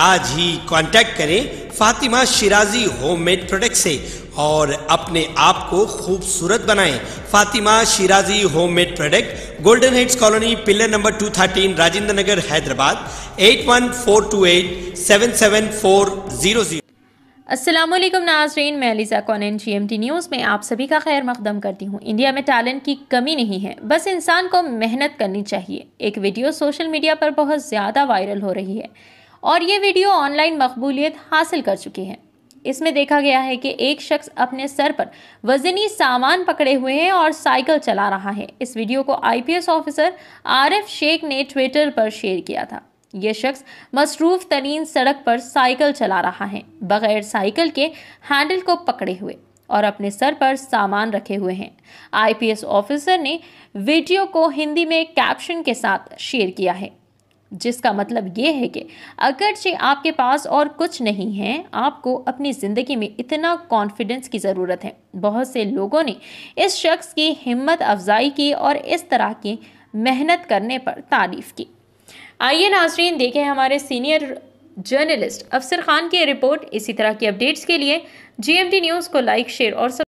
आज ही कांटेक्ट करें Fatima Shirazi homemade product से और अपने आप को खूबसूरत बनाएं Fatima Shirazi homemade product golden heads colony pillar number 213 Rajendra Nagar Hyderabad 8142877400 Aslam Nazreen मैं अलीजा कॉनन जी एम टी न्यूज़ में आप सभी का खैर मकदम करती हूँ इंडिया में टैलेंट की कमी नहीं है बस इंसान को मेहनत करनी चाहिए एक वीडियो सोशल मीडिया पर बहुत ज़्यादा वायरल हो रही है और ये वीडियो ऑनलाइन मकबूलियत हासिल कर चुकी है इसमें देखा गया है कि एक शख्स अपने सर पर वजनी सामान पकड़े हुए हैं और साइकिल चला रहा है इस वीडियो को आईपीएस ऑफिसर आरएफ शेख ने ट्विटर पर शेयर किया था यह शख्स मसरूफ तरीन सड़क पर साइकिल चला रहा है बगैर साइकिल के हैंडल को पकड़े हुए और अपने सर पर सामान रखे हुए हैं आईपीएस ऑफिसर ने वीडियो को हिंदी में कैप्शन के साथ शेयर किया है जिसका मतलब ये है कि अगरचे आपके पास और कुछ नहीं है आपको अपनी ज़िंदगी में इतना कॉन्फिडेंस की ज़रूरत है बहुत से लोगों ने इस शख्स की हिम्मत अफजाई की और इस तरह की मेहनत करने पर तारीफ़ की आइए नाजरीन देखें हमारे सीनियर जर्नलिस्ट अफसर खान की रिपोर्ट इसी तरह की अपडेट्स के लिए जीएमटी न्यूज़ को लाइक शेयर और